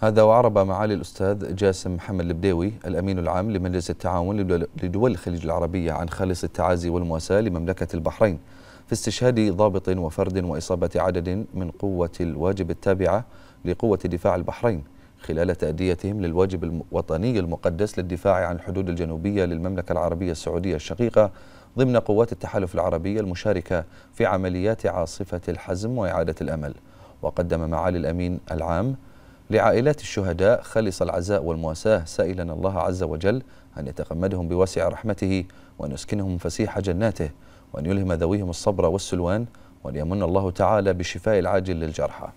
هذا وعرب معالي الأستاذ جاسم محمد البديوي الأمين العام لمجلس التعاون لدول الخليج العربية عن خالص التعازي والمواساة لمملكة البحرين في استشهاد ضابط وفرد وإصابة عدد من قوة الواجب التابعة لقوة دفاع البحرين خلال تأديتهم للواجب الوطني المقدس للدفاع عن الحدود الجنوبية للمملكة العربية السعودية الشقيقة ضمن قوات التحالف العربية المشاركة في عمليات عاصفة الحزم وإعادة الأمل وقدم معالي الأمين العام لعائلات الشهداء خلص العزاء والمواساة سائلا الله عز وجل أن يتغمدهم بواسع رحمته وأن يسكنهم فسيح جناته وأن يلهم ذويهم الصبر والسلوان وأن يمن الله تعالى بالشفاء العاجل للجرحى